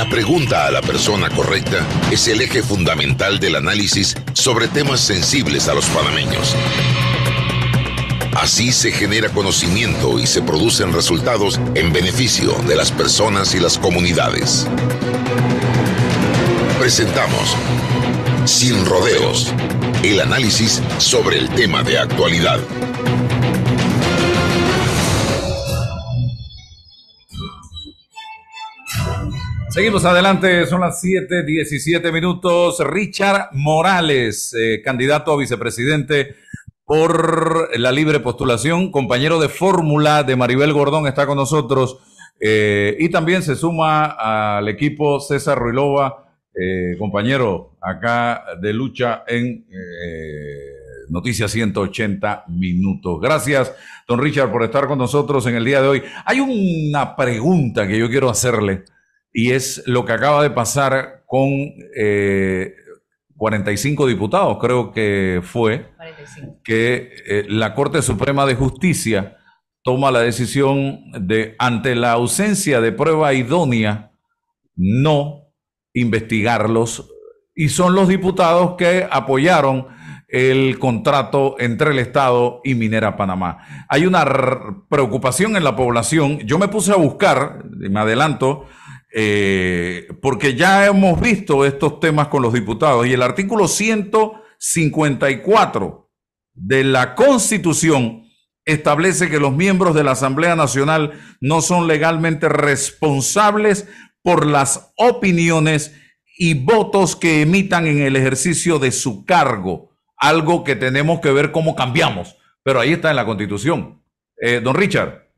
La pregunta a la persona correcta es el eje fundamental del análisis sobre temas sensibles a los panameños. Así se genera conocimiento y se producen resultados en beneficio de las personas y las comunidades. Presentamos Sin Rodeos, el análisis sobre el tema de actualidad. Seguimos adelante, son las 7.17 minutos. Richard Morales, eh, candidato a vicepresidente por la libre postulación, compañero de fórmula de Maribel Gordón, está con nosotros. Eh, y también se suma al equipo César Ruilova, eh, compañero acá de lucha en eh, Noticias 180 Minutos. Gracias, don Richard, por estar con nosotros en el día de hoy. Hay una pregunta que yo quiero hacerle y es lo que acaba de pasar con eh, 45 diputados, creo que fue, que eh, la Corte Suprema de Justicia toma la decisión de, ante la ausencia de prueba idónea, no investigarlos. Y son los diputados que apoyaron el contrato entre el Estado y Minera Panamá. Hay una preocupación en la población. Yo me puse a buscar, me adelanto, eh, porque ya hemos visto estos temas con los diputados y el artículo 154 de la Constitución establece que los miembros de la Asamblea Nacional no son legalmente responsables por las opiniones y votos que emitan en el ejercicio de su cargo, algo que tenemos que ver cómo cambiamos, pero ahí está en la Constitución. Eh, don Richard.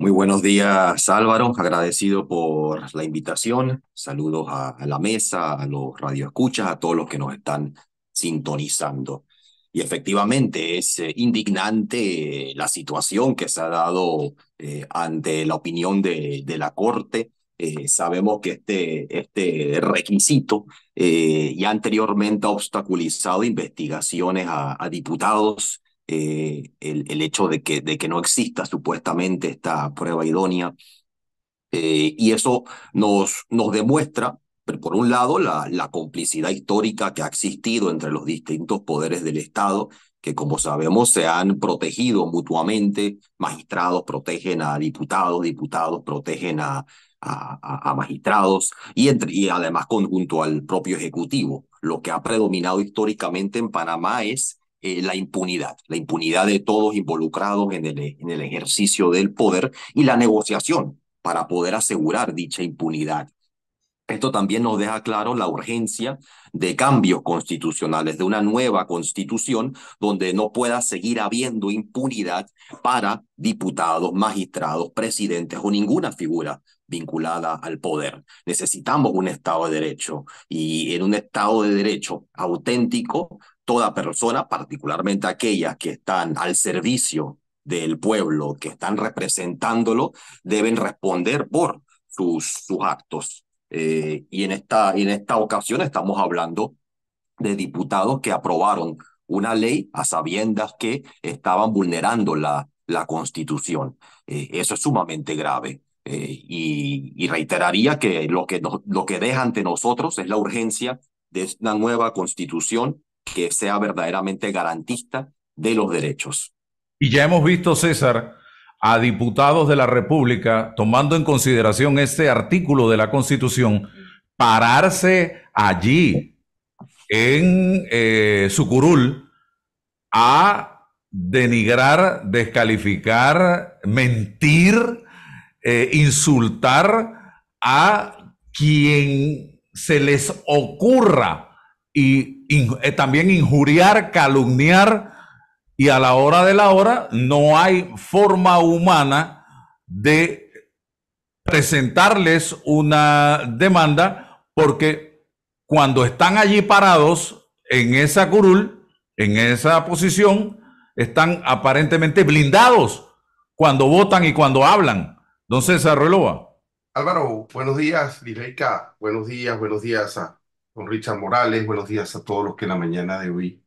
Muy buenos días, Álvaro. Agradecido por la invitación. Saludos a, la mesa, a los radioescuchas, a todos los que nos están sintonizando. Y efectivamente es eh, indignante eh, la situación que se ha dado eh, ante la opinión de, la Corte. sabemos que este, este requisito ya anteriormente ha obstaculizado investigaciones a diputados eh, el, hecho de que, de que no exista supuestamente esta prueba idónea. Eh, y eso nos, nos demuestra, por un lado, la, la complicidad histórica que ha existido entre los distintos poderes del Estado, que como sabemos se han protegido mutuamente, magistrados protegen a diputados, diputados protegen a, a, magistrados y, entre, y además conjunto al propio Ejecutivo. Lo que ha predominado históricamente en Panamá es eh, la impunidad, la impunidad de todos involucrados en el, en el ejercicio del poder y la negociación para poder asegurar dicha impunidad. Esto también nos deja claro la urgencia de cambios constitucionales, de una nueva constitución donde no pueda seguir habiendo impunidad para diputados, magistrados, presidentes o ninguna figura vinculada al poder. Necesitamos un Estado de Derecho y en un Estado de Derecho auténtico toda persona, particularmente aquellas que están al servicio del pueblo, que están representándolo, deben responder por sus, sus actos. Eh, y en esta, en esta ocasión estamos hablando de diputados que aprobaron una ley a sabiendas que estaban vulnerando la, la constitución. Eh, eso es sumamente grave. Eh, y, reiteraría que lo que, lo que deja ante nosotros es la urgencia de una nueva constitución que sea verdaderamente garantista de los derechos. Y ya hemos visto, César, a diputados de la República, tomando en consideración este artículo de la Constitución, pararse allí en eh, su curul a denigrar, descalificar, mentir, eh, insultar a quien se les ocurra y eh, también injuriar, calumniar, y a la hora de la hora no hay forma humana de presentarles una demanda porque cuando están allí parados en esa curul, en esa posición, están aparentemente blindados cuando votan y cuando hablan. Don César roloa Álvaro, buenos días, Direica. Buenos días, buenos días a con Richard Morales. Buenos días a todos los que en la mañana de hoy,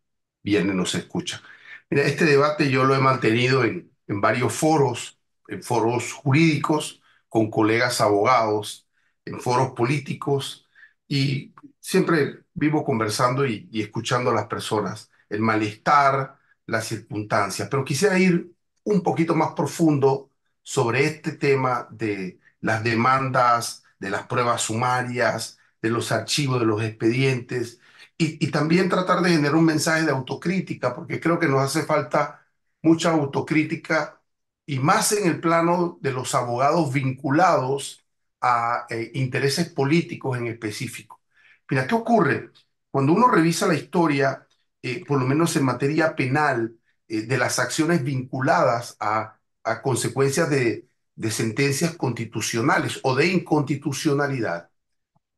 vienen. nos escuchan. Mira, este debate yo lo he mantenido en, varios foros, en foros jurídicos, con colegas abogados, en foros políticos y siempre vivo conversando y, y escuchando a las personas, el malestar, las circunstancias. Pero quisiera ir un poquito más profundo sobre este tema de las demandas, de las pruebas sumarias, de los archivos, de los expedientes, y, también tratar de generar un mensaje de autocrítica, porque creo que nos hace falta mucha autocrítica, y más en el plano de los abogados vinculados a eh, intereses políticos en específico. Mira, ¿qué ocurre? Cuando uno revisa la historia, eh, por lo menos en materia penal, eh, de las acciones vinculadas a, a consecuencias de sentencias constitucionales o de inconstitucionalidad,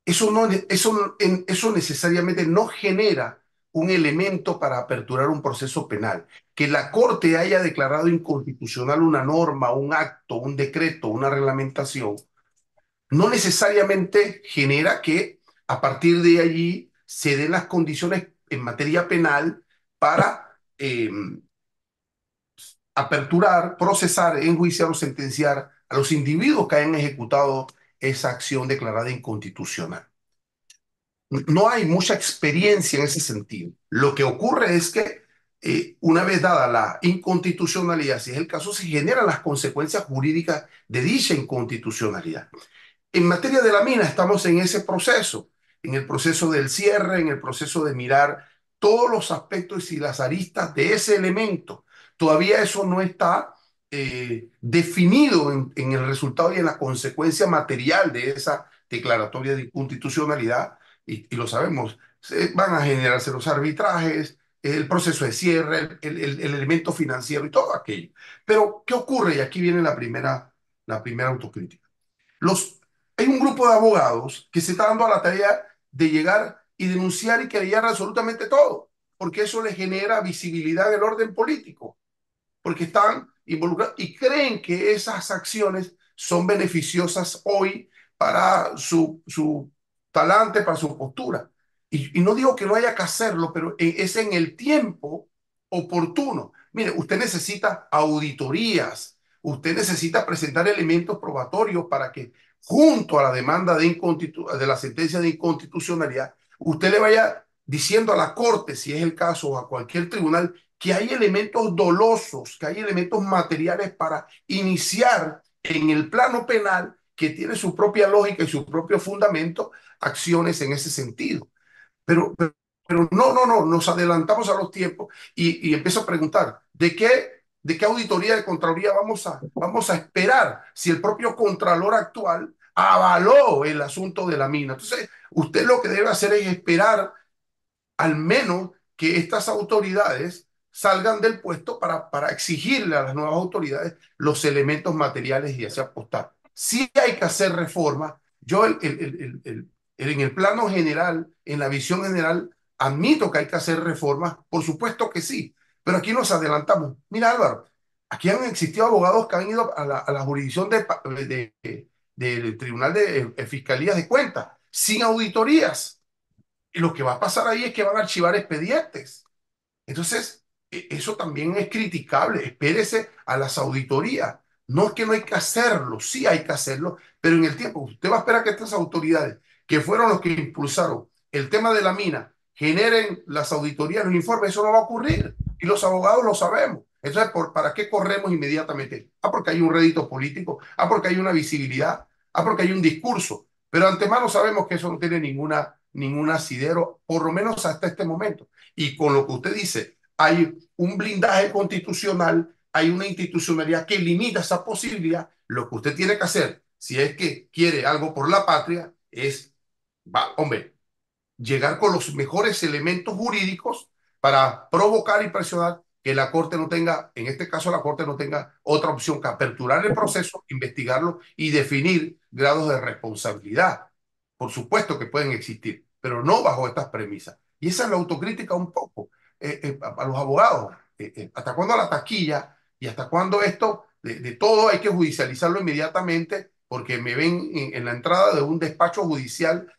eso, no, eso, eso necesariamente no genera un elemento para aperturar un proceso penal. Que la Corte haya declarado inconstitucional una norma, un acto, un decreto, una reglamentación, no necesariamente genera que a partir de allí se den las condiciones en materia penal para em, aperturar, procesar, enjuiciar o sentenciar a los individuos que hayan ejecutado esa acción declarada inconstitucional. No hay mucha experiencia en ese sentido. Lo que ocurre es que eh, una vez dada la inconstitucionalidad, si es el caso, se generan las consecuencias jurídicas de dicha inconstitucionalidad. En materia de la mina estamos en ese proceso, en el proceso del cierre, en el proceso de mirar todos los aspectos y las aristas de ese elemento. Todavía eso no está eh, definido en, el resultado y en la consecuencia material de esa declaratoria de inconstitucionalidad, y, lo sabemos, se, van a generarse los arbitrajes, el proceso de cierre, el, elemento financiero y todo aquello. Pero, ¿qué ocurre? Y aquí viene la primera, la primera autocrítica. Los, hay un grupo de abogados que se está dando a la tarea de llegar y denunciar y querellar absolutamente todo, porque eso le genera visibilidad del orden político, porque están y creen que esas acciones son beneficiosas hoy para su, su talante, para su postura. Y, no digo que no haya que hacerlo, pero e, es en el tiempo oportuno. Mire, usted necesita auditorías, usted necesita presentar elementos probatorios para que junto a la demanda de, de la sentencia de inconstitucionalidad, usted le vaya diciendo a la Corte, si es el caso, o a cualquier tribunal, que hay elementos dolosos, que hay elementos materiales para iniciar en el plano penal que tiene su propia lógica y su propio fundamento, acciones en ese sentido. Pero, pero no, no, no, nos adelantamos a los tiempos y, empiezo a preguntar, ¿de qué, ¿de qué auditoría de Contraloría vamos a, vamos a esperar si el propio Contralor actual avaló el asunto de la mina? Entonces, usted lo que debe hacer es esperar al menos que estas autoridades salgan del puesto para, para exigirle a las nuevas autoridades los elementos materiales y hacer apostar. si hay que hacer reformas. Yo el, en el plano general, en la visión general, admito que hay que hacer reformas, por supuesto que sí, pero aquí nos adelantamos. Mira Álvaro, aquí han existido abogados que han ido a la, jurisdicción de, del Tribunal de eh, Fiscalías de Cuentas, sin auditorías. Y lo que va a pasar ahí es que van a archivar expedientes. Entonces, e, eso también es criticable. Espérese a las auditorías. No es que no hay que hacerlo, sí hay que hacerlo, pero en el tiempo usted va a esperar que estas autoridades, que fueron los que impulsaron el tema de la mina, generen las auditorías, los informes, eso no va a ocurrir. Y los abogados lo sabemos. Entonces, ¿por, ¿para qué corremos inmediatamente? Ah, porque hay un rédito político, ah, porque hay una visibilidad, ah, porque hay un discurso. Pero antemano sabemos que eso no tiene ninguna, ningún asidero, por lo menos hasta este momento. Y con lo que usted dice, hay un blindaje constitucional, hay una institucionalidad que limita esa posibilidad. Lo que usted tiene que hacer, si es que quiere algo por la patria, es, va, hombre, llegar con los mejores elementos jurídicos para provocar y presionar que la Corte no tenga, en este caso la Corte no tenga otra opción que aperturar el proceso, investigarlo y definir grados de responsabilidad. Por supuesto que pueden existir, pero no bajo estas premisas. Y esa es la autocrítica un poco. Eh, eh, a los abogados, eh, eh, hasta cuándo la taquilla y hasta cuándo esto, de, todo hay que judicializarlo inmediatamente porque me ven en, la entrada de un despacho judicial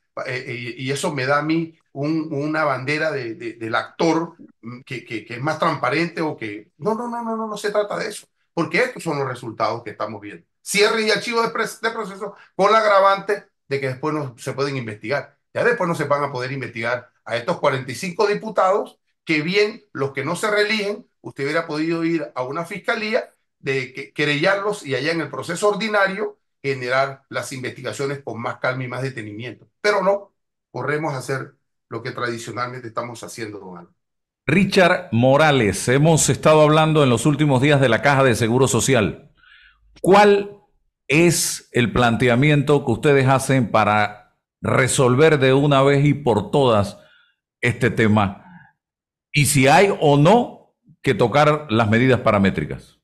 y eso me da a mí un, una bandera de, del actor mm, que, que, es más transparente o que... No, no, no, no, no, no se trata de eso, porque estos son los resultados que estamos viendo. Cierre y archivo de, de proceso con la agravante de que después no se pueden investigar. Ya después no se van a poder investigar a estos 45 diputados que bien los que no se reeligen, usted hubiera podido ir a una fiscalía de querellarlos y allá en el proceso ordinario generar las investigaciones con más calma y más detenimiento. Pero no, corremos a hacer lo que tradicionalmente estamos haciendo, don Álvaro. Richard Morales, hemos estado hablando en los últimos días de la Caja de Seguro Social. ¿Cuál es el planteamiento que ustedes hacen para resolver de una vez y por todas este tema? y si hay o no que tocar las medidas paramétricas?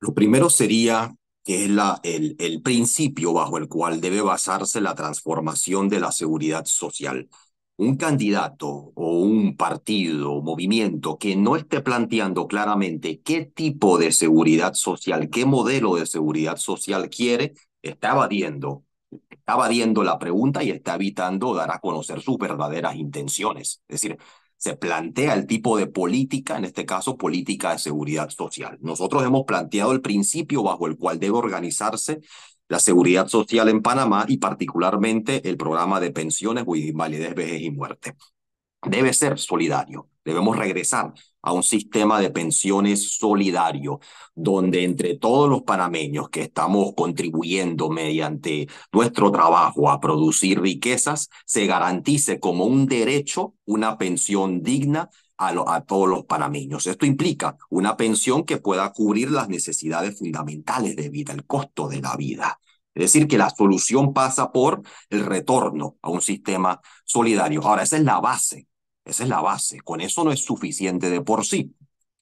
Lo primero sería que es la, el, el principio bajo el cual debe basarse la transformación de la seguridad social. Un candidato o un partido o movimiento que no esté planteando claramente qué tipo de seguridad social, qué modelo de seguridad social quiere, está evadiendo está evadiendo la pregunta y está evitando dar a conocer sus verdaderas intenciones. Es decir, se plantea el tipo de política, en este caso política de seguridad social. Nosotros hemos planteado el principio bajo el cual debe organizarse la seguridad social en Panamá y particularmente el programa de pensiones, invalidez, vejez y muerte debe ser solidario. Debemos regresar a un sistema de pensiones solidario, donde entre todos los panameños que estamos contribuyendo mediante nuestro trabajo a producir riquezas, se garantice como un derecho una pensión digna a, todos los panameños. Esto implica una pensión que pueda cubrir las necesidades fundamentales de vida, el costo de la vida. Es decir, que la solución pasa por el retorno a un sistema solidario. Ahora, esa es la base esa es la base. Con eso no es suficiente de por sí.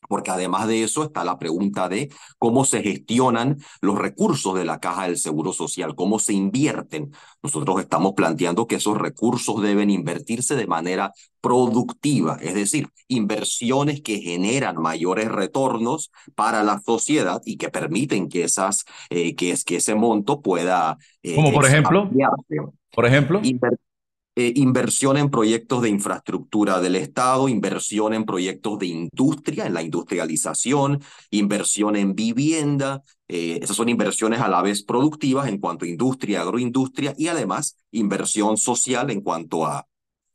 Porque además de eso está la pregunta de cómo se gestionan los recursos de la caja del Seguro Social, cómo se invierten. Nosotros estamos planteando que esos recursos deben invertirse de manera productiva, es decir, inversiones que generan mayores retornos para la sociedad y que permiten que, esas, eh, que, es, que ese monto pueda... Eh, Como por ejemplo... Por ejemplo... Eh, inversión en proyectos de infraestructura del Estado, inversión en proyectos de industria, en la industrialización, inversión en vivienda. Eh, esas son inversiones a la vez productivas en cuanto a industria, agroindustria y además inversión social en cuanto a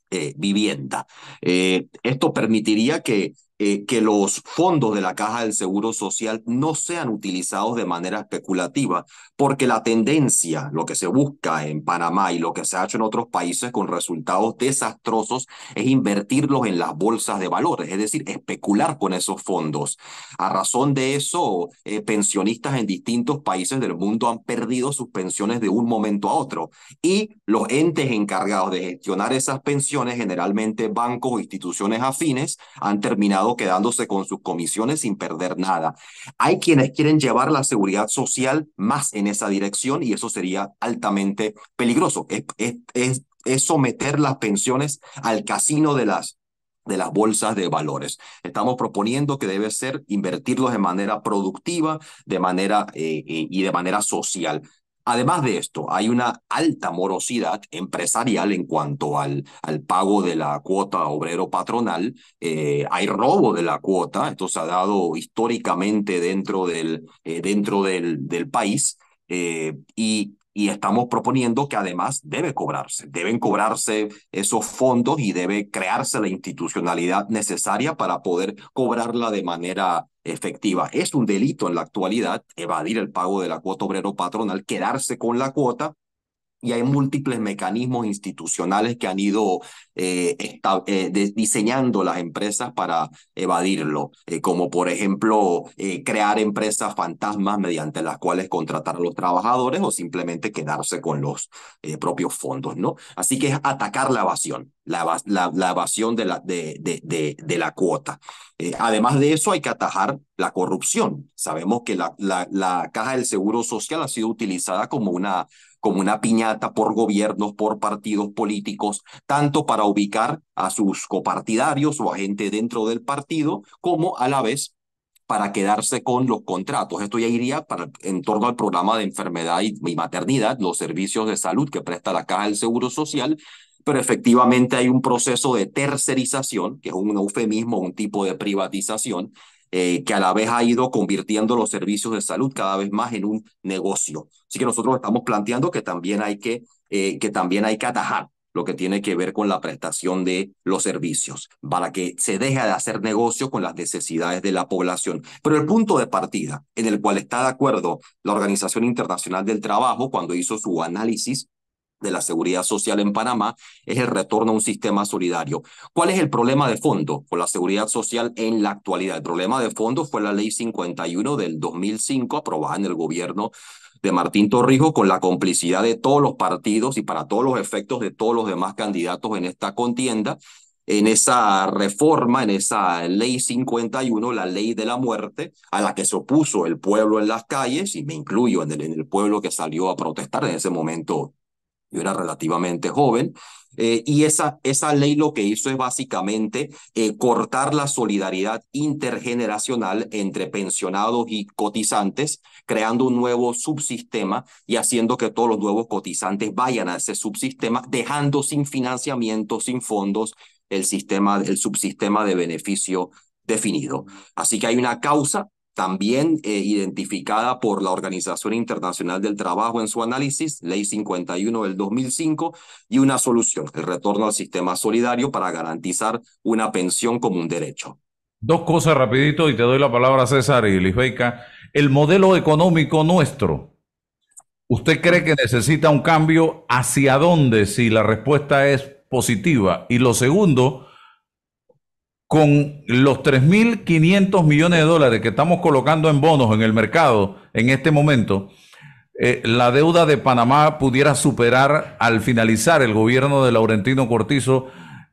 eh, vivienda. esto permitiría que eh, que los fondos de la caja del Seguro Social no sean utilizados de manera especulativa, porque la tendencia, lo que se busca en Panamá y lo que se ha hecho en otros países con resultados desastrosos, es invertirlos en las bolsas de valores, es decir, especular con esos fondos. A razón de eso, eh, pensionistas en distintos países del mundo han perdido sus pensiones de un momento a otro y los entes encargados de gestionar esas pensiones, generalmente bancos o instituciones afines, han terminado quedándose con sus comisiones sin perder nada. Hay quienes quieren llevar la seguridad social más en esa dirección y eso sería altamente peligroso. Es, someter las pensiones al casino de las de las bolsas de valores. Estamos proponiendo que debe ser invertirlos de manera productiva, de manera eh, eh, y de manera social. Además de esto, hay una alta morosidad empresarial en cuanto al, al pago de la cuota obrero patronal, eh, hay robo de la cuota, esto se ha dado históricamente dentro del, eh, dentro del, país, eh, y y estamos proponiendo que además debe cobrarse, deben cobrarse esos fondos y debe crearse la institucionalidad necesaria para poder cobrarla de manera efectiva. Es un delito en la actualidad evadir el pago de la cuota obrero patronal, quedarse con la cuota y hay múltiples mecanismos institucionales que han ido eh, eh, diseñando las empresas para evadirlo, eh, como por ejemplo crear empresas fantasmas mediante las cuales contratar a los trabajadores o simplemente quedarse con los propios fondos, ¿no? Así que es atacar la evasión, la, evasión de la, de, la cuota. además de eso, hay que atajar la corrupción. Sabemos que la, la caja del Seguro Social ha sido utilizada como una como una piñata por gobiernos, por partidos políticos, tanto para ubicar a sus copartidarios o a gente dentro del partido, como a la vez para quedarse con los contratos. Esto ya iría para, en torno al programa de enfermedad y, y maternidad, los servicios de salud que presta la Caja del Seguro Social, pero efectivamente hay un proceso de tercerización, que es un eufemismo, un tipo de privatización, eh, que a la vez ha ido convirtiendo los servicios de salud cada vez más en un negocio. Así que nosotros estamos planteando que también hay que, eh, que, también hay que atajar lo que tiene que ver con la prestación de los servicios, para que se deje de hacer negocio con las necesidades de la población. Pero el punto de partida en el cual está de acuerdo la Organización Internacional del Trabajo cuando hizo su análisis de la seguridad social en Panamá es el retorno a un sistema solidario. ¿Cuál es el problema de fondo con la seguridad social en la actualidad? El problema de fondo fue la ley 51 del 2005 aprobada en el gobierno de Martín Torrijos con la complicidad de todos los partidos y para todos los efectos de todos los demás candidatos en esta contienda. En esa reforma, en esa ley 51, la ley de la muerte, a la que se opuso el pueblo en las calles, y me incluyo en el, en el pueblo que salió a protestar en ese momento yo era relativamente joven, eh, y esa, esa ley lo que hizo es básicamente eh, cortar la solidaridad intergeneracional entre pensionados y cotizantes, creando un nuevo subsistema y haciendo que todos los nuevos cotizantes vayan a ese subsistema, dejando sin financiamiento, sin fondos, el, sistema, el subsistema de beneficio definido. Así que hay una causa también eh, identificada por la Organización Internacional del Trabajo en su análisis, Ley 51 del 2005, y una solución, el retorno al sistema solidario para garantizar una pensión como un derecho. Dos cosas rapidito y te doy la palabra a César y Lisbeca El modelo económico nuestro, ¿usted cree que necesita un cambio hacia dónde si la respuesta es positiva? Y lo segundo, con los 3.500 millones de dólares que estamos colocando en bonos en el mercado en este momento, eh, la deuda de Panamá pudiera superar al finalizar el gobierno de Laurentino Cortizo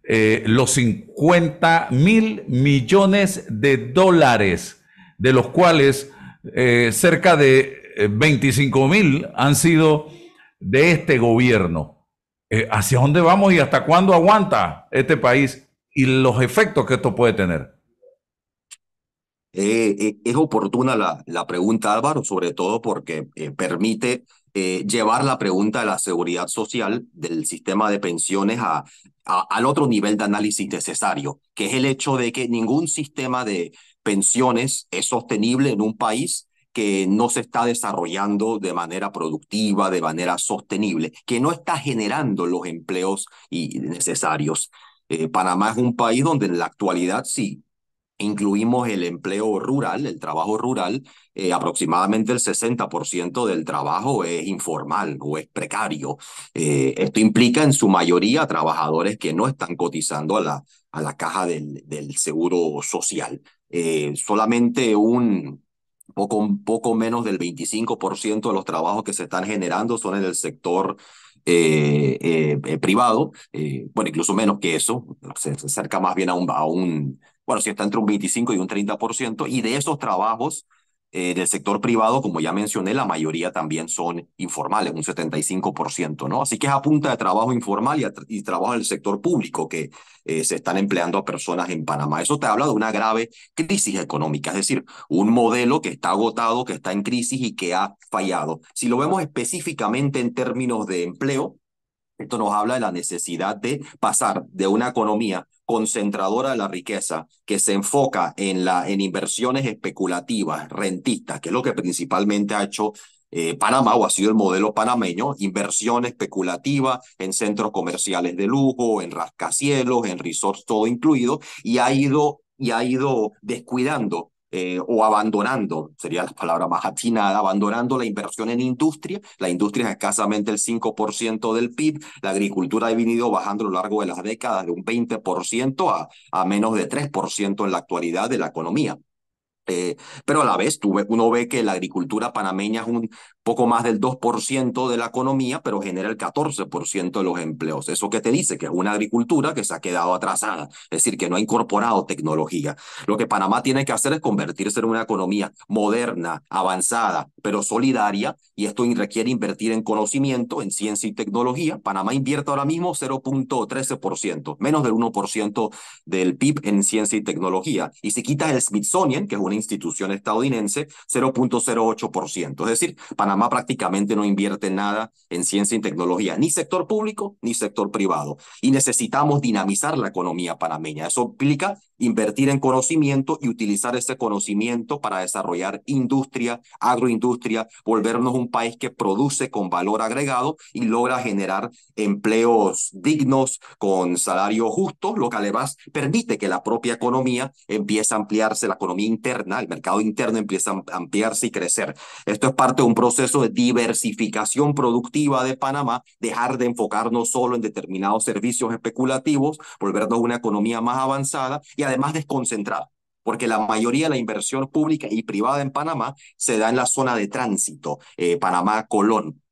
eh, los 50 mil millones de dólares, de los cuales eh, cerca de 25 mil han sido de este gobierno. ¿Hacia dónde vamos y hasta cuándo aguanta este país? y los efectos que esto puede tener. Eh, eh, es oportuna la, la, pregunta, Álvaro, sobre todo porque eh, permite llevar la pregunta de la seguridad social del sistema de pensiones a, al otro nivel de análisis necesario, que es el hecho de que ningún sistema de pensiones es sostenible en un país que no se está desarrollando de manera productiva, de manera sostenible, que no está generando los empleos y necesarios. Eh, Panamá es un país donde en la actualidad sí incluimos el empleo rural, el trabajo rural, eh, aproximadamente el 60% del trabajo es informal o es precario. Eh, esto implica en su mayoría trabajadores que no están cotizando a la, a la caja del, seguro social. solamente un poco, poco menos del 25% de los trabajos que se están generando son en el sector eh, eh, eh, privado, bueno, incluso menos que eso, se, acerca más bien a un, a un, bueno, si está entre un 25 y un 30%, y de esos trabajos, en eh, el sector privado, como ya mencioné, la mayoría también son informales, un 75%, ¿no? Así que es a punta de trabajo informal y, trabajo del sector público que eh, se están empleando a personas en Panamá. Eso te habla de una grave crisis económica, es decir, un modelo que está agotado, que está en crisis y que ha fallado. Si lo vemos específicamente en términos de empleo, esto nos habla de la necesidad de pasar de una economía concentradora de la riqueza, que se enfoca en, la, en inversiones especulativas, rentistas, que es lo que principalmente ha hecho eh, Panamá o ha sido el modelo panameño, inversión especulativa en centros comerciales de lujo, en rascacielos, en resorts, todo incluido, y ha ido, y ha ido descuidando eh, o abandonando, sería la palabra más atinada, abandonando la inversión en industria. La industria es escasamente el 5% del PIB. La agricultura ha venido bajando a lo largo de las décadas de un 20% a, a menos de 3% en la actualidad de la economía. Eh, pero a la vez uno ve que la agricultura panameña es un poco más del 2% de la economía, pero genera el 14% de los empleos. Eso que te dice que es una agricultura que se ha quedado atrasada, es decir, que no ha incorporado tecnología. Lo que Panamá tiene que hacer es convertirse en una economía moderna, avanzada, pero solidaria, y esto requiere invertir en conocimiento, en ciencia y tecnología. Panamá invierte ahora mismo 0.13%, menos del 1% del PIB en ciencia y tecnología, y si quita el Smithsonian, que es una institución estadounidense, 0.08%. Es decir, Panamá prácticamente no invierte nada en ciencia y tecnología, ni sector público ni sector privado. Y necesitamos dinamizar la economía panameña. Eso implica invertir en conocimiento y utilizar ese conocimiento para desarrollar industria, agroindustria, volvernos un país que produce con valor agregado y logra generar empleos dignos con salarios justos, lo que además permite que la propia economía empiece a ampliarse, la economía interna, el mercado interno empieza a ampliarse y crecer. Esto es parte de un proceso eso de diversificación productiva de Panamá, dejar de enfocarnos solo en determinados servicios especulativos, volvernos una economía más avanzada y además desconcentrada porque la mayoría de la inversión pública y privada en Panamá se da en la zona de tránsito, eh, Panamá-Colón,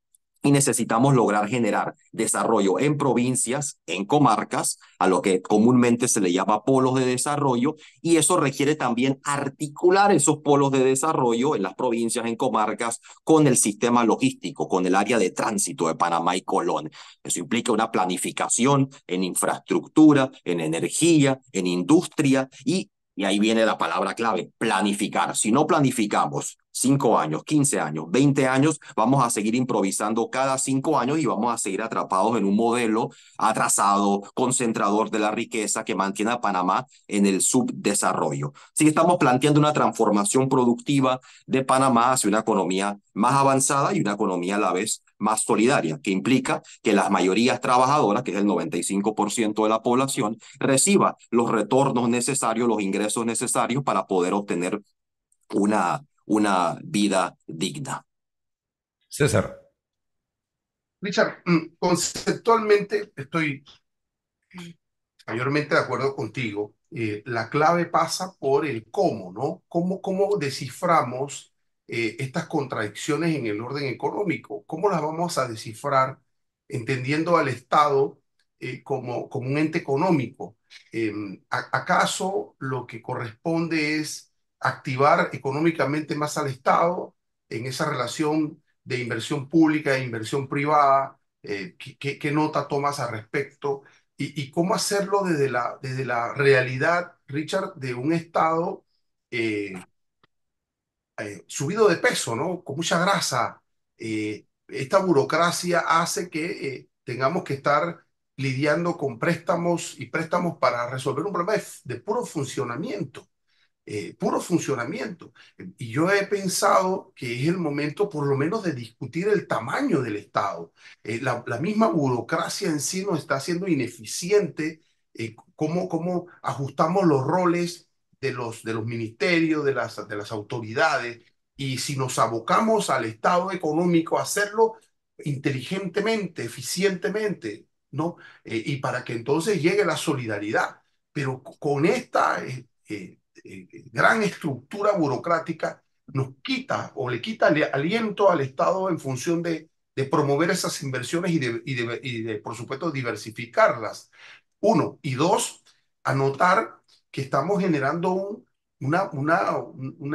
necesitamos lograr generar desarrollo en provincias, en comarcas, a lo que comúnmente se le llama polos de desarrollo, y eso requiere también articular esos polos de desarrollo en las provincias, en comarcas, con el sistema logístico, con el área de tránsito de Panamá y Colón. Eso implica una planificación en infraestructura, en energía, en industria y... Y ahí viene la palabra clave, planificar. Si no planificamos Cinco años, quince años, 20 años, vamos a seguir improvisando cada cinco años y vamos a seguir atrapados en un modelo atrasado, concentrador de la riqueza que mantiene a Panamá en el subdesarrollo. Si estamos planteando una transformación productiva de Panamá hacia una economía más avanzada y una economía a la vez más solidaria, que implica que las mayorías trabajadoras, que es el 95% de la población, reciba los retornos necesarios, los ingresos necesarios para poder obtener una una vida digna. César. Richard, mm, conceptualmente estoy mayormente de acuerdo contigo. Eh, la clave pasa por el cómo, ¿no? ¿Cómo, cómo desciframos eh, estas contradicciones en el orden económico? ¿Cómo las vamos a descifrar entendiendo al Estado eh, como, como un ente económico? Em, ¿Acaso lo que corresponde es activar económicamente más al Estado en esa relación de inversión pública e inversión privada? Eh, ¿qué, nota tomas al respecto? Y, cómo hacerlo desde la, desde la realidad, Richard, de un Estado eh, eh, subido de peso, ¿no? Con mucha grasa. esta burocracia hace que tengamos que estar lidiando con préstamos y préstamos para resolver un problema de puro funcionamiento. Eh, puro funcionamiento. Y yo he pensado que es el momento por lo menos de discutir el tamaño del Estado. Eh, la, misma burocracia en sí nos está haciendo ineficiente eh, cómo, ajustamos los roles de los, de los ministerios, de las, de las autoridades. Y si nos abocamos al Estado económico, hacerlo inteligentemente, eficientemente, ¿no? y para que entonces llegue la solidaridad. Pero con esta eh, eh, gran estructura burocrática nos quita o le quita aliento al Estado en función de, promover esas inversiones y de, por supuesto, diversificarlas. Uno. Y dos, anotar que estamos generando una,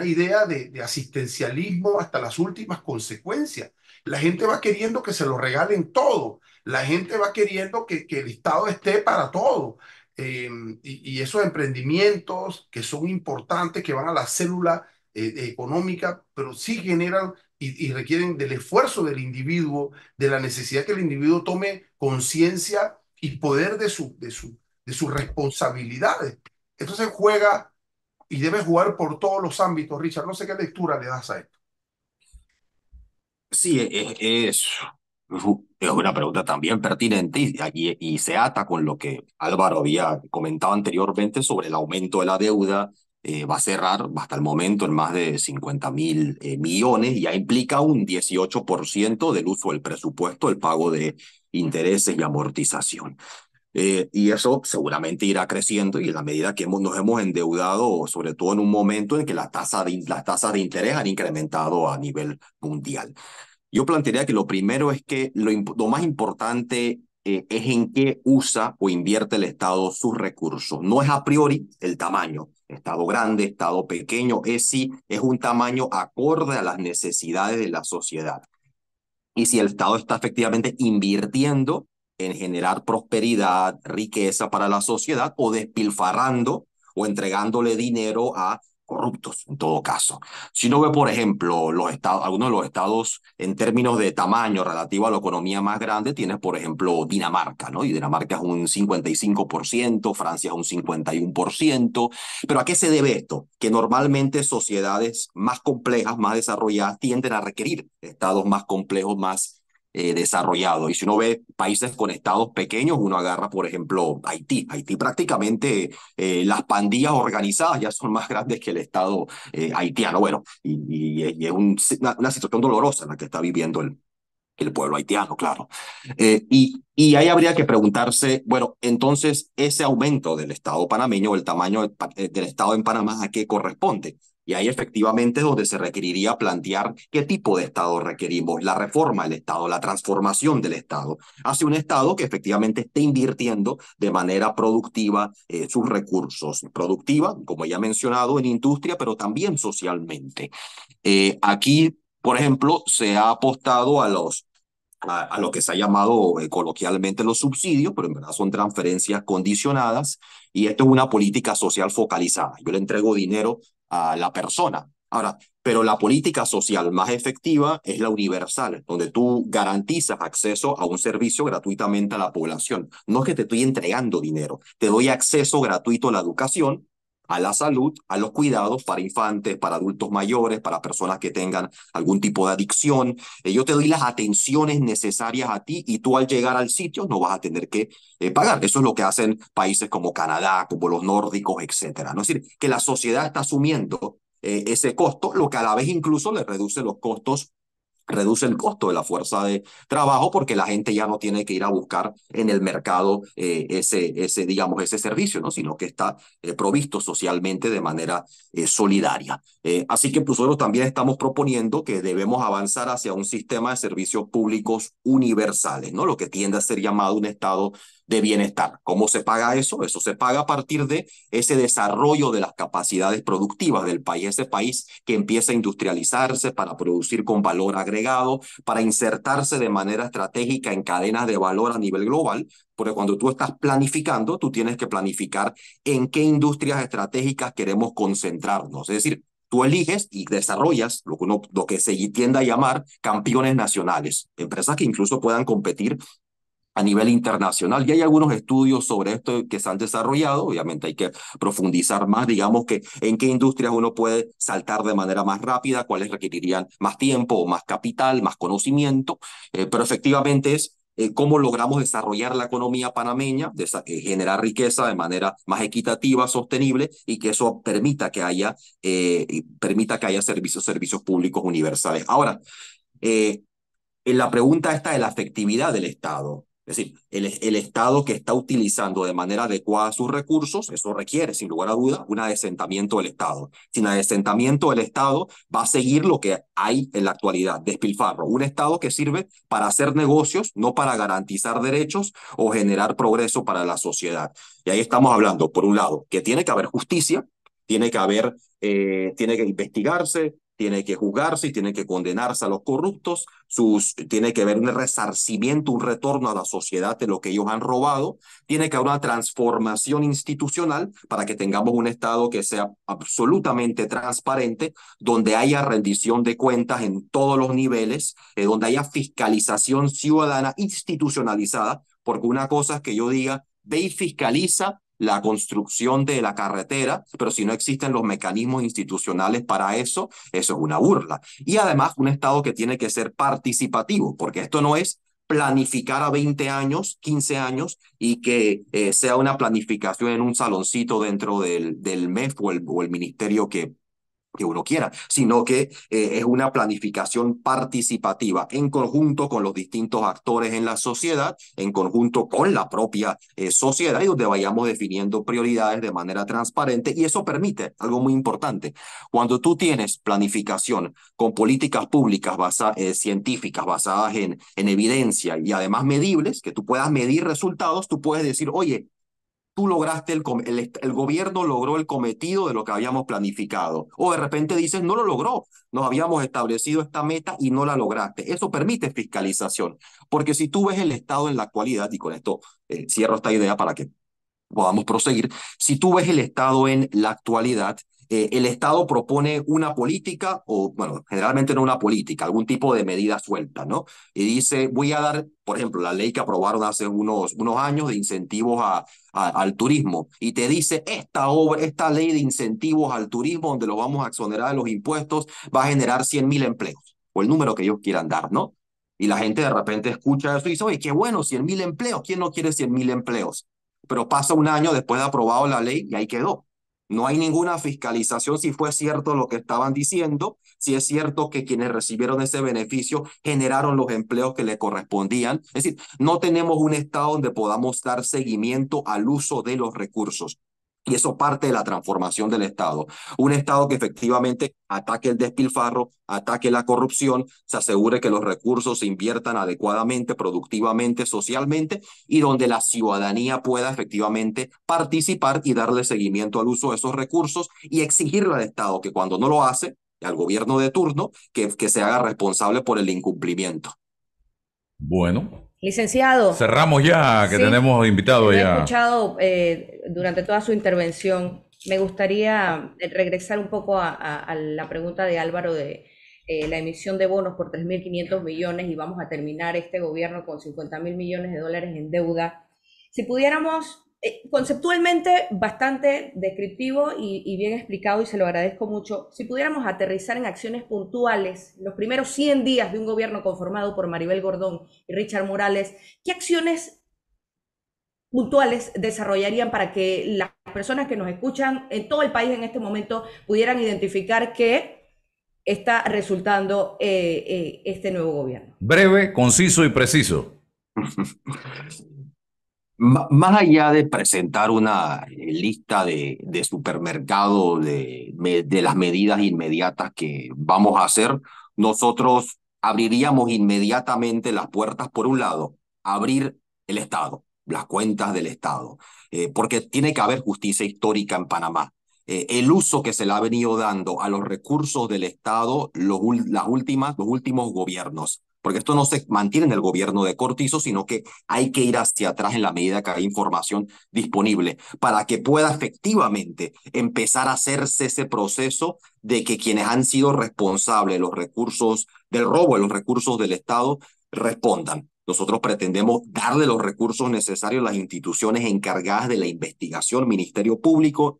idea de, asistencialismo hasta las últimas consecuencias. La gente va queriendo que se lo regalen todo. La gente va queriendo que el Estado esté para todo. Em, y, esos emprendimientos que son importantes, que van a la célula eh, eh, económica, pero sí generan y, requieren del esfuerzo del individuo, de la necesidad que el individuo tome conciencia y poder de, su, de, su, de sus responsabilidades. Entonces juega y debe jugar por todos los ámbitos, Richard. No sé qué lectura le das a esto. Sí, e, e, es, es es una pregunta también pertinente y, se ata con lo que Álvaro había comentado anteriormente sobre el aumento de la deuda. Eh, va a cerrar hasta el momento en más de 50 mil eh, millones millones, ya implica un 18% del uso del presupuesto, el pago de intereses y amortización. Eh, y eso seguramente irá creciendo y en la medida que nos hemos endeudado, sobre todo en un momento en que la tasa de, las tasas de interés han incrementado a nivel mundial. Yo plantearía que lo primero es que lo, más importante eh, es en qué usa o invierte el Estado sus recursos. No es a priori el tamaño, Estado grande, Estado pequeño, es si es un tamaño acorde a las necesidades de la sociedad. Y si el Estado está efectivamente invirtiendo en generar prosperidad, riqueza para la sociedad o despilfarrando o entregándole dinero a corruptos en todo caso. Si no ve, por ejemplo, los estados, algunos de los estados en términos de tamaño relativo a la economía más grande, tienes, por ejemplo, Dinamarca, ¿no? Y Dinamarca es un 55%, Francia es un 51%. Pero ¿a qué se debe esto? Que normalmente sociedades más complejas, más desarrolladas, tienden a requerir estados más complejos, más eh, desarrollado. Y si uno ve países con estados pequeños, uno agarra, por ejemplo, Haití. Haití prácticamente eh, las pandillas organizadas ya son más grandes que el estado eh, haitiano. Bueno, y, es una, situación dolorosa en la que está viviendo el, el pueblo haitiano, claro. y, y ahí habría que preguntarse, bueno, entonces ese aumento del estado panameño, el tamaño del, del estado en Panamá, ¿a qué corresponde? Y ahí efectivamente donde se requeriría plantear qué tipo de Estado requerimos, la reforma del Estado, la transformación del Estado, hacia un Estado que efectivamente esté invirtiendo de manera productiva eh, sus recursos, productiva, como ya he mencionado, en industria, pero también socialmente. Eh, aquí, por ejemplo, se ha apostado a los a, lo que se ha llamado eh, coloquialmente los subsidios, pero en verdad son transferencias condicionadas, y esto es una política social focalizada. Yo le entrego dinero a la persona. Ahora, pero la política social más efectiva es la universal, donde tú garantizas acceso a un servicio gratuitamente a la población. No es que te estoy entregando dinero, te doy acceso gratuito a la educación a la salud, a los cuidados para infantes, para adultos mayores, para personas que tengan algún tipo de adicción. Eh, yo te doy las atenciones necesarias a ti y tú al llegar al sitio no vas a tener que eh, pagar. Eso es lo que hacen países como Canadá, como los nórdicos, etcétera. ¿no? Es decir, que la sociedad está asumiendo eh, ese costo, lo que a la vez incluso le reduce los costos reduce el costo de la fuerza de trabajo porque la gente ya no tiene que ir a buscar en el mercado eh, ese, ese, digamos, ese servicio, ¿no? sino que está eh, provisto socialmente de manera eh, solidaria. así que pues, nosotros también estamos proponiendo que debemos avanzar hacia un sistema de servicios públicos universales, ¿no? lo que tiende a ser llamado un Estado de bienestar. ¿Cómo se paga eso? Eso se paga a partir de ese desarrollo de las capacidades productivas del país, ese país que empieza a industrializarse para producir con valor agregado, para insertarse de manera estratégica en cadenas de valor a nivel global, porque cuando tú estás planificando, tú tienes que planificar en qué industrias estratégicas queremos concentrarnos. Es decir, tú eliges y desarrollas lo que, uno, lo que se tiende a llamar campeones nacionales, empresas que incluso puedan competir a nivel internacional. Y hay algunos estudios sobre esto que se han desarrollado, obviamente hay que profundizar más, digamos que en qué industrias uno puede saltar de manera más rápida, cuáles requerirían más tiempo, más capital, más conocimiento, eh, pero efectivamente es eh, cómo logramos desarrollar la economía panameña, eh, generar riqueza de manera más equitativa, sostenible y que eso permita que haya, permita que haya servicios, servicios públicos universales. Ahora, en la pregunta está de la efectividad del Estado, es decir, el, Estado que está utilizando de manera adecuada sus recursos, eso requiere, sin lugar a duda, un adesentamiento del Estado. Sin adesentamiento del Estado va a seguir lo que hay en la actualidad, despilfarro. Un Estado que sirve para hacer negocios, no para garantizar derechos o generar progreso para la sociedad. Y ahí estamos hablando, por un lado, que tiene que haber justicia, tiene que haber, eh, tiene que investigarse, tiene que juzgarse y tiene que condenarse a los corruptos, sus, tiene que haber un resarcimiento, un retorno a la sociedad de lo que ellos han robado, tiene que haber una transformación institucional para que tengamos un Estado que sea absolutamente transparente, donde haya rendición de cuentas en todos los niveles, eh, donde haya fiscalización ciudadana institucionalizada, porque una cosa es que yo diga, ve y fiscaliza la construcción de la carretera, pero si no existen los mecanismos institucionales para eso, eso es una burla. Y además un Estado que tiene que ser participativo, porque esto no es planificar a 20 años, 15 años, y que eh, sea una planificación en un saloncito dentro del, del MEF o el, o el ministerio que, que uno quiera, sino que eh, es una planificación participativa en conjunto con los distintos actores en la sociedad, en conjunto con la propia eh, sociedad y donde vayamos definiendo prioridades de manera transparente. Y eso permite algo muy importante. Cuando tú tienes planificación con políticas públicas eh, científicas basadas en, en evidencia y además medibles, que tú puedas medir resultados, tú puedes decir, oye, lograste, el, el, gobierno logró el cometido de lo que habíamos planificado. O de repente dices, no lo logró, nos habíamos establecido esta meta y no la lograste. Eso permite fiscalización, porque si tú ves el Estado en la actualidad, y con esto eh, cierro esta idea para que podamos proseguir, si tú ves el Estado en la actualidad, eh, el Estado propone una política, o bueno, generalmente no una política, algún tipo de medida suelta, ¿no? Y dice, voy a dar, por ejemplo, la ley que aprobaron hace unos, unos años de incentivos a, al turismo y te dice esta obra, esta ley de incentivos al turismo donde lo vamos a exonerar de los impuestos va a generar 100 mil empleos o el número que ellos quieran dar, ¿no? Y la gente de repente escucha eso y dice, oye, qué bueno, 100 mil empleos, ¿quién no quiere 100 mil empleos? Pero pasa un año después de aprobado la ley y ahí quedó. No hay ninguna fiscalización si fue cierto lo que estaban diciendo si es cierto que quienes recibieron ese beneficio generaron los empleos que le correspondían. Es decir, no tenemos un Estado donde podamos dar seguimiento al uso de los recursos. Y eso parte de la transformación del Estado. Un Estado que efectivamente ataque el despilfarro, ataque la corrupción, se asegure que los recursos se inviertan adecuadamente, productivamente, socialmente y donde la ciudadanía pueda efectivamente participar y darle seguimiento al uso de esos recursos y exigirle al Estado que cuando no lo hace, al gobierno de turno que, que se haga responsable por el incumplimiento. Bueno, Licenciado. Cerramos ya, que tenemos invitado ya. He escuchado eh, durante toda su intervención. Me gustaría regresar un poco a, la pregunta de Álvaro de eh, la emisión de bonos por 3.500 millones y vamos a terminar este gobierno con 50.000 millones de dólares en deuda. Si pudiéramos eh, conceptualmente bastante descriptivo y, bien explicado y se lo agradezco mucho. Si pudiéramos aterrizar en acciones puntuales, los primeros 100 días de un gobierno conformado por Maribel Gordón y Richard Morales, ¿qué acciones puntuales desarrollarían para que las personas que nos escuchan en todo el país en este momento pudieran identificar qué está resultando eh, eh, este nuevo gobierno? Breve, conciso y preciso. más allá de presentar una eh, lista de, de supermercado de, las medidas inmediatas que vamos a hacer, nosotros abriríamos inmediatamente las puertas, por un lado, abrir el Estado, las cuentas del Estado, eh, porque tiene que haber justicia histórica en Panamá. Eh, el uso que se le ha venido dando a los recursos del Estado las últimas, los últimos gobiernos porque esto no se mantiene en el gobierno de Cortizo, sino que hay que ir hacia atrás en la medida que hay información disponible para que pueda efectivamente empezar a hacerse ese proceso de que quienes han sido responsables de los recursos del robo de los recursos del Estado respondan. Nosotros pretendemos darle los recursos necesarios a las instituciones encargadas de la investigación, Ministerio Público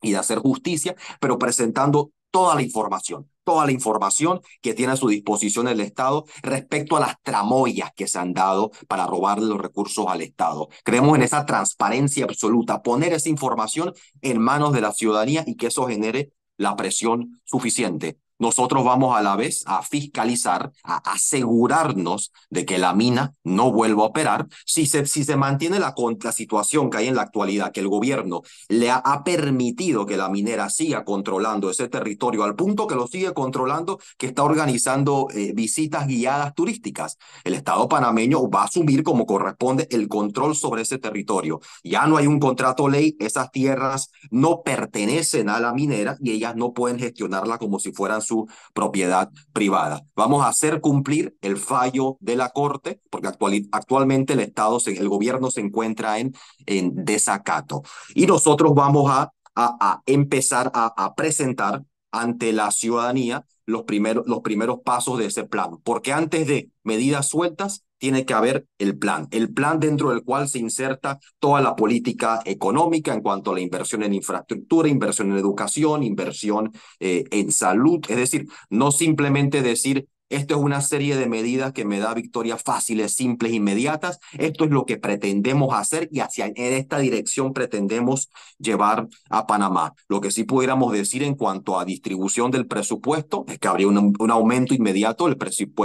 y de hacer justicia, pero presentando toda la información, toda la información que tiene a su disposición el Estado respecto a las tramoyas que se han dado para robarle los recursos al Estado. Creemos en esa transparencia absoluta, poner esa información en manos de la ciudadanía y que eso genere la presión suficiente nosotros vamos a la vez a fiscalizar, a asegurarnos de que la mina no vuelva a operar. Si se, si se mantiene la, situación que hay en la actualidad, que el gobierno le ha, permitido que la minera siga controlando ese territorio al punto que lo sigue controlando, que está organizando eh, visitas guiadas turísticas, el Estado panameño va a asumir como corresponde el control sobre ese territorio. Ya no hay un contrato ley, esas tierras no pertenecen a la minera y ellas no pueden gestionarla como si fueran su propiedad privada. Vamos a hacer cumplir el fallo de la Corte, porque actualmente el Estado, el gobierno se encuentra en, en desacato. Y nosotros vamos a, a, empezar a, a presentar ante la ciudadanía los primeros, los primeros pasos de ese plan, porque antes de medidas sueltas tiene que haber el plan, el plan dentro del cual se inserta toda la política económica en cuanto a la inversión en infraestructura, inversión en educación, inversión eh, en salud, es decir, no simplemente decir esto es una serie de medidas que me da victorias fáciles, simples, inmediatas. Esto es lo que pretendemos hacer y hacia en esta dirección pretendemos llevar a Panamá. Lo que sí pudiéramos decir en cuanto a distribución del presupuesto es que habría un, aumento inmediato del,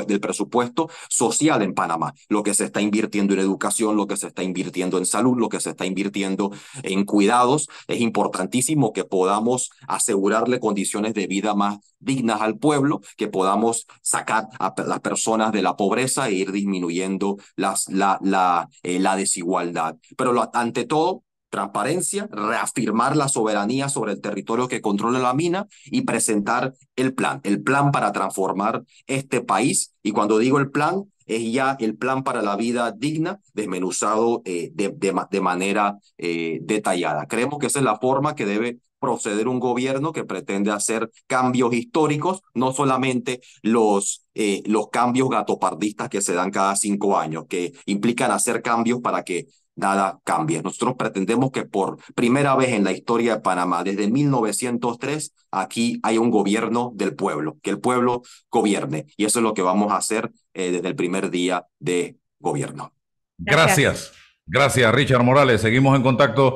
del presupuesto social en Panamá. Lo que se está invirtiendo en educación, lo que se está invirtiendo en salud, lo que se está invirtiendo en cuidados. Es importantísimo que podamos asegurarle condiciones de vida más dignas al pueblo, que podamos sacar a las personas de la pobreza e ir disminuyendo las, la, la, eh, la desigualdad. Pero ante todo, transparencia, reafirmar la soberanía sobre el territorio que controla la mina y presentar el plan, el plan para transformar este país. Y cuando digo el plan, es ya el plan para la vida digna desmenuzado eh, de, manera eh, detallada. Creemos que esa es la forma que debe proceder un gobierno que pretende hacer cambios históricos, no solamente los, eh, los cambios gatopardistas que se dan cada cinco años, que implican hacer cambios para que nada cambie. Nosotros pretendemos que por primera vez en la historia de Panamá, desde 1903, aquí hay un gobierno del pueblo, que el pueblo gobierne. Y eso es lo que vamos a hacer eh, desde el primer día de gobierno. Gracias. Gracias, Richard Morales. Seguimos en contacto.